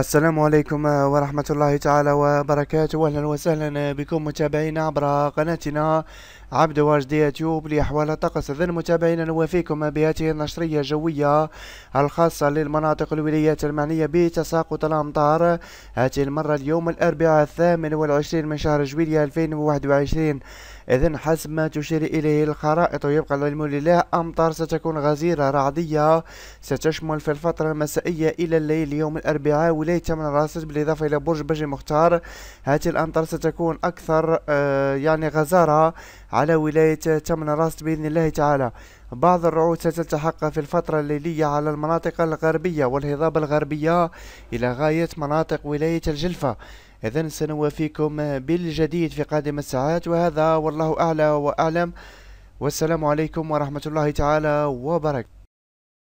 السلام عليكم ورحمة الله تعالى وبركاته أهلا وسهلا بكم متابعينا عبر قناتنا عبد واجد يوتيوب لأحوال الطقس ذن متابعينا نوافيكم بهذه النشرية الجوية الخاصة للمناطق الولايات المعنية بتساقط الأمطار هذه المرة اليوم الأربعاء الثامن والعشرين من شهر جويلية 2021 إذا حسب ما تشير إليه الخرائط ويبقى العلم لله أمطار ستكون غزيرة رعدية ستشمل في الفترة المسائية إلى الليل يوم الأربعاء ولاية من راسل بالإضافة إلى برج بجي مختار هذه الأمطار ستكون أكثر آه، يعني غزارة على ولاية تمن راست بإذن الله تعالى بعض الرعود ستلتحق في الفترة الليلية على المناطق الغربية والهضاب الغربية إلى غاية مناطق ولاية الجلفة إذا سنوافيكم بالجديد في قادم الساعات وهذا والله أعلى وأعلم والسلام عليكم ورحمة الله تعالى وبركاته